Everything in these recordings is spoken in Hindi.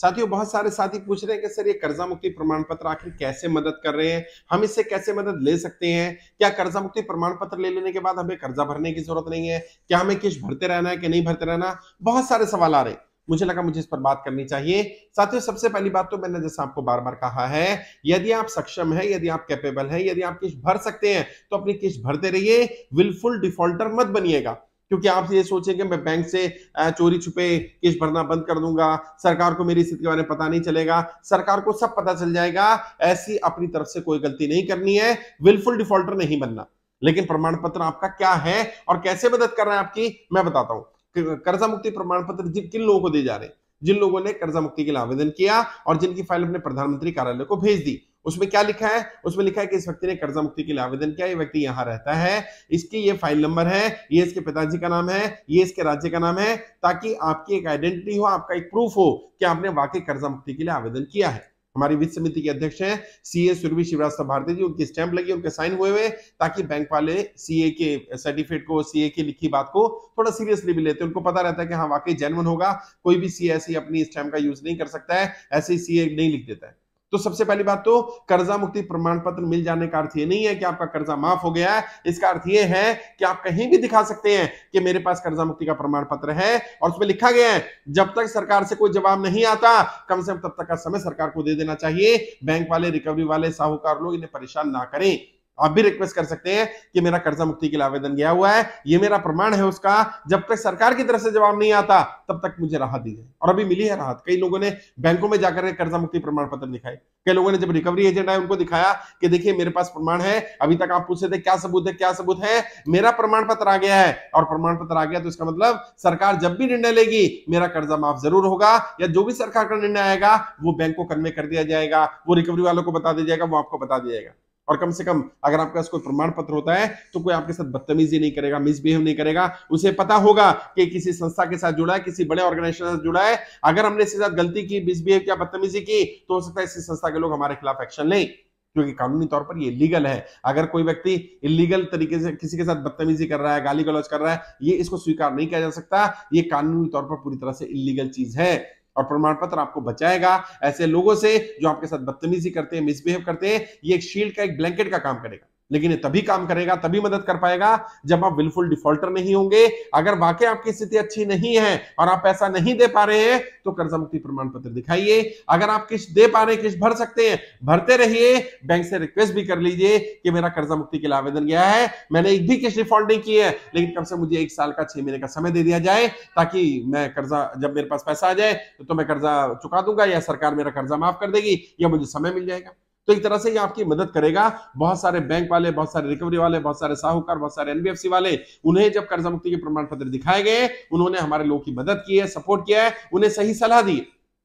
साथियों बहुत सारे साथी पूछ रहे हैं कि सर ये कर्जा मुक्ति प्रमाण पत्र आखिर कैसे मदद कर रहे हैं हम इससे कैसे मदद ले सकते हैं क्या कर्जा मुक्ति प्रमाण पत्र ले लेने के बाद हमें कर्जा भरने की जरूरत नहीं है क्या हमें किश भरते रहना है कि नहीं भरते रहना बहुत सारे सवाल आ रहे हैं मुझे लगा मुझे इस पर बात करनी चाहिए साथियों सबसे पहली बात तो मैंने जैसा आपको बार बार कहा है यदि आप सक्षम है यदि आप कैपेबल है यदि आप किश भर सकते हैं तो अपनी किश भरते रहिए विलफुल डिफॉल्टर मत बनिएगा क्योंकि आप ये सोचेंगे मैं बैंक से चोरी छुपे किश भरना बंद कर दूंगा सरकार को मेरी स्थिति के बारे में पता नहीं चलेगा सरकार को सब पता चल जाएगा ऐसी अपनी तरफ से कोई गलती नहीं करनी है विलफुल डिफॉल्टर नहीं बनना लेकिन प्रमाण पत्र आपका क्या है और कैसे मदद कर रहे हैं आपकी मैं बताता हूं कर्जा मुक्ति प्रमाण पत्र जिन किन लोगों को दे जा रहे हैं जिन लोगों ने कर्जा मुक्ति के लिए आवेदन किया और जिनकी फाइल अपने प्रधानमंत्री कार्यालय को भेज दी उसमें क्या लिखा है उसमें लिखा है कि इस व्यक्ति ने कर्जा मुक्ति के लिए आवेदन किया ये व्यक्ति यहाँ रहता है इसकी ये फाइल नंबर है ये इसके पिताजी का नाम है ये इसके राज्य का नाम है ताकि आपकी एक आइडेंटिटी हो आपका एक प्रूफ हो कि आपने वाकई कर्जा मुक्ति के लिए आवेदन किया है हमारी वित्त समिति के अध्यक्ष हैं सीए सुरभि शिवराज भारती जी उनकी स्टैंप लगी उनके साइन हुए हुए ताकि बैंक वाले सीए के सर्टिफिकेट को सीए की लिखी बात को थोड़ा सीरियसली भी लेते हैं उनको पता रहता है कि हाँ वाकई जेनवन होगा कोई भी सीए ऐसी अपनी स्टैंप का यूज नहीं कर सकता है ऐसे सीए नहीं लिख देता है तो सबसे पहली बात तो कर्जा मुक्ति प्रमाण पत्र मिल जाने का अर्थ ये नहीं है कि आपका कर्जा माफ हो गया है इसका अर्थ ये है कि आप कहीं भी दिखा सकते हैं कि मेरे पास कर्जा मुक्ति का प्रमाण पत्र है और उसमें लिखा गया है जब तक सरकार से कोई जवाब नहीं आता कम से कम तब तक का समय सरकार को दे देना चाहिए बैंक वाले रिकवरी वाले साहूकार लोग इन्हें परेशान ना करें आप भी रिक्वेस्ट कर सकते हैं कि मेरा कर्जा मुक्ति के लिए आवेदन गया हुआ है ये मेरा प्रमाण है उसका जब तक सरकार की तरफ से जवाब नहीं आता तब तक मुझे राहत दी जाए और अभी मिली है राहत कई लोगों ने बैंकों में जाकर कर्जा मुक्ति प्रमाण पत्र दिखाई कई लोगों ने जब रिकवरी एजेंट आए उनको दिखाया कि देखिए मेरे पास प्रमाण है अभी तक आप पूछ रहे थे क्या सबूत है क्या सबूत है मेरा प्रमाण पत्र आ गया है और प्रमाण पत्र आ गया तो इसका मतलब सरकार जब भी निर्णय लेगी मेरा कर्जा माफ जरूर होगा या जो भी सरकार का निर्णय आएगा वो बैंक को कन्वे कर दिया जाएगा वो रिकवरी वालों को बता दिया जाएगा वो आपको बता दिया जाएगा और कम से कम अगर आपके पास कोई प्रमाण पत्र होता है तो कोई आपके साथ बदतमीजी नहीं करेगा मिसबिहेव नहीं करेगा उसे पता होगा कि किसी संस्था के साथ जुड़ा है किसी बड़े ऑर्गेनाइजेशन से जुड़ा है अगर हमने इसके साथ गलती की मिसबिहेव या बदतमीजी की तो हो सकता है इसी संस्था के लोग हमारे खिलाफ एक्शन लें क्योंकि कानूनी तौर पर ये लीगल है अगर कोई व्यक्ति इलीगल तरीके से किसी के साथ बदतमीजी कर रहा है गाली गलौज कर रहा है ये इसको स्वीकार नहीं किया जा सकता ये कानूनी तौर पर पूरी तरह से इलीगल चीज है और प्रमाण पत्र आपको बचाएगा ऐसे लोगों से जो आपके साथ बदतमीजी करते हैं मिसबिहेव करते हैं ये एक शील्ड का एक ब्लैंकेट का काम करेगा लेकिन ये तभी काम करेगा तभी मदद कर पाएगा जब आप विलफुल डिफॉल्टर नहीं होंगे अगर वाकई आपकी स्थिति अच्छी नहीं है और आप पैसा नहीं दे पा रहे हैं तो कर्जा मुक्ति प्रमाण पत्र दिखाइए अगर आप किस्त दे पा रहे हैं किस्त भर सकते हैं भरते रहिए बैंक से रिक्वेस्ट भी कर लीजिए कि मेरा कर्जा मुक्ति के लिए आवेदन गया है मैंने एक भी किस्त डिफॉल्ट नहीं की है लेकिन कम से मुझे एक साल का छह महीने का समय दे दिया जाए ताकि मैं कर्जा जब मेरे पास पैसा आ जाए तो मैं कर्जा चुका दूंगा या सरकार मेरा कर्जा माफ कर देगी या मुझे समय मिल जाएगा तो एक तरह से ये आपकी मदद करेगा बहुत सारे बैंक वाले बहुत सारे रिकवरी वाले बहुत सारे साहूकार बहुत सारे एनबीएफसी वाले उन्हें जब कर्जा मुक्ति के प्रमाण पत्र दिखाए गए उन्होंने हमारे लोगों की मदद की है सपोर्ट किया है उन्हें सही सलाह दी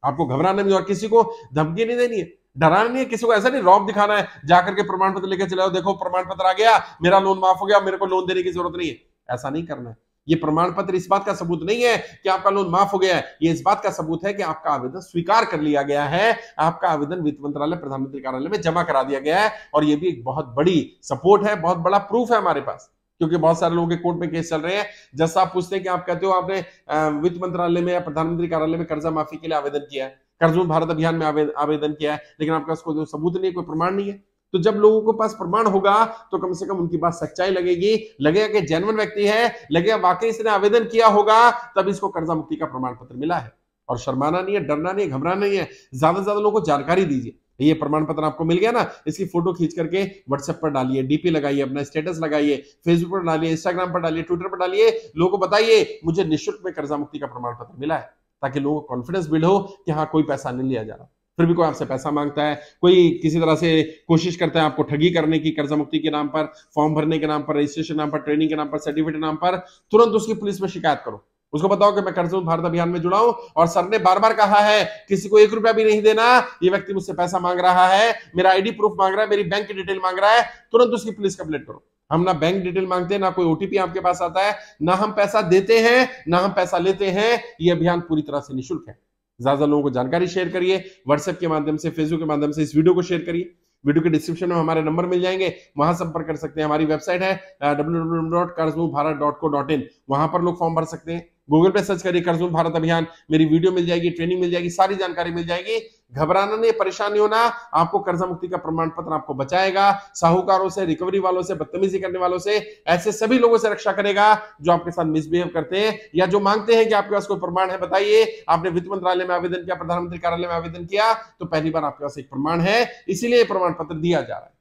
आपको घबराना नहीं और किसी को धमकी नहीं देनी है डराना नहीं है किसी को ऐसा नहीं रॉब दिखाना है जाकर के प्रमाण पत्र लेकर चले देखो प्रमाण पत्र आ गया मेरा लोन माफ हो गया मेरे को लोन देने की जरूरत नहीं है ऐसा नहीं करना है ये प्रमाण पत्र इस बात का सबूत नहीं है कि आपका लोन माफ हो गया है ये इस बात का सबूत है कि आपका आवेदन स्वीकार कर लिया गया है आपका आवेदन वित्त मंत्रालय प्रधानमंत्री कार्यालय में जमा करा दिया गया है और ये भी एक बहुत बड़ी सपोर्ट है बहुत बड़ा प्रूफ है हमारे पास क्योंकि बहुत सारे लोगों के कोर्ट में केस चल रहे हैं जैसा आप पूछते हैं कि आप कहते हो आपने वित्त मंत्रालय में या प्रधानमंत्री कार्यालय में कर्जा माफी के लिए आवेदन किया है कर्ज भारत अभियान में आवेदन किया है लेकिन आपका उसको सबूत नहीं है कोई प्रमाण नहीं है तो जब लोगों के पास प्रमाण होगा तो कम से कम उनकी बात सच्चाई लगेगी लगेगा कि जैनवन व्यक्ति है लगेगा वाकई इसने आवेदन किया होगा तब इसको कर्जा मुक्ति का प्रमाण पत्र मिला है और शर्माना नहीं है डरना नहीं है घबराना नहीं है ज्यादा से ज्यादा लोगों को जानकारी दीजिए ये प्रमाण पत्र आपको मिल गया ना इसकी फोटो खींच करके व्हाट्सएप पर डालिए डीपी लगाइए अपना स्टेटस लगाइए फेसबुक पर डालिए इंस्टाग्राम पर डालिए ट्विटर पर डालिए लोगों को बताइए मुझे निःशुल्क में कर्जा मुक्ति का प्रमाण पत्र मिला है ताकि लोगों को कॉन्फिडेंस बिल्ड हो कि हाँ कोई पैसा नहीं लिया जा रहा फिर भी कोई आपसे पैसा मांगता है कोई किसी तरह से कोशिश करता है आपको ठगी करने की कर्जा मुक्ति के नाम पर फॉर्म भरने के नाम पर रजिस्ट्रेशन नाम पर ट्रेनिंग के नाम पर सर्टिफिकेट नाम पर तुरंत उसकी पुलिस में शिकायत करो उसको बताओ कि मैं कर्ज भारत अभियान में जुड़ा हूं और सर ने बार बार कहा है किसी को एक रुपया भी नहीं देना ये व्यक्ति मुझसे पैसा मांग रहा है मेरा आईडी प्रूफ मांग रहा है मेरी बैंक की डिटेल मांग रहा है तुरंत उसकी पुलिस कंप्लेट करो हम ना बैंक डिटेल मांगते हैं ना कोई ओटीपी आपके पास आता है ना हम पैसा देते हैं ना हम पैसा लेते हैं ये अभियान पूरी तरह से निःशुल्क है ज्यादा लोगों को जानकारी शेयर करिए व्हाट्सएप के माध्यम से फेसबुक के माध्यम से इस वीडियो को शेयर करिए वीडियो के डिस्क्रिप्शन में हमारे नंबर मिल जाएंगे वहां संपर्क कर सकते हैं हमारी वेबसाइट है डब्ल्यू वहां पर लोग फॉर्म भर सकते हैं गूगल पे सर्च करिए कर्जमुख भारत अभियान मेरी वीडियो मिल जाएगी ट्रेनिंग मिल जाएगी सारी जानकारी मिल जाएगी घबराना नहीं परेशानी होना आपको कर्जा मुक्ति का प्रमाण पत्र आपको बचाएगा साहूकारों से रिकवरी वालों से बदतमीजी करने वालों से ऐसे सभी लोगों से रक्षा करेगा जो आपके साथ मिसबिहेव करते हैं या जो मांगते हैं कि आपके पास कोई प्रमाण है बताइए आपने वित्त मंत्रालय में आवेदन किया प्रधानमंत्री कार्यालय में आवेदन किया तो पहली बार आपके पास एक प्रमाण है इसीलिए प्रमाण पत्र दिया जा रहा है